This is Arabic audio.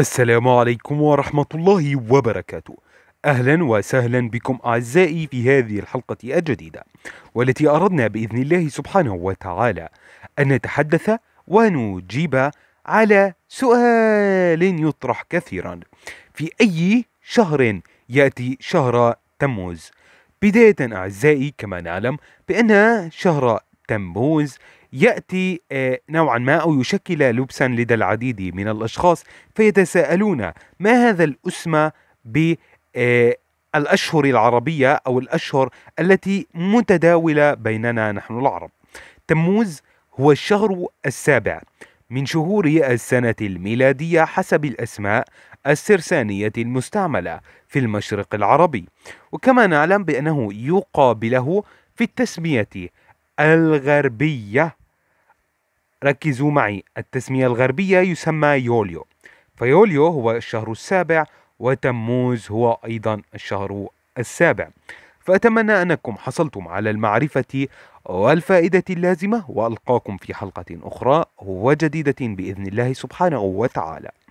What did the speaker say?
السلام عليكم ورحمة الله وبركاته أهلا وسهلا بكم أعزائي في هذه الحلقة الجديدة والتي أردنا بإذن الله سبحانه وتعالى أن نتحدث ونجيب على سؤال يطرح كثيرا في أي شهر يأتي شهر تموز بداية أعزائي كما نعلم بأن شهر تموز ياتي آه، نوعا ما او يشكل لبسا لدى العديد من الاشخاص فيتساءلون ما هذا الاسم بالاشهر آه، العربيه او الاشهر التي متداوله بيننا نحن العرب. تموز هو الشهر السابع من شهور السنه الميلاديه حسب الاسماء السرسانيه المستعمله في المشرق العربي، وكما نعلم بانه يقابله في التسميه الغربية ركزوا معي التسمية الغربية يسمى يوليو فيوليو هو الشهر السابع وتموز هو أيضا الشهر السابع فأتمنى أنكم حصلتم على المعرفة والفائدة اللازمة وألقاكم في حلقة أخرى وجديدة بإذن الله سبحانه وتعالى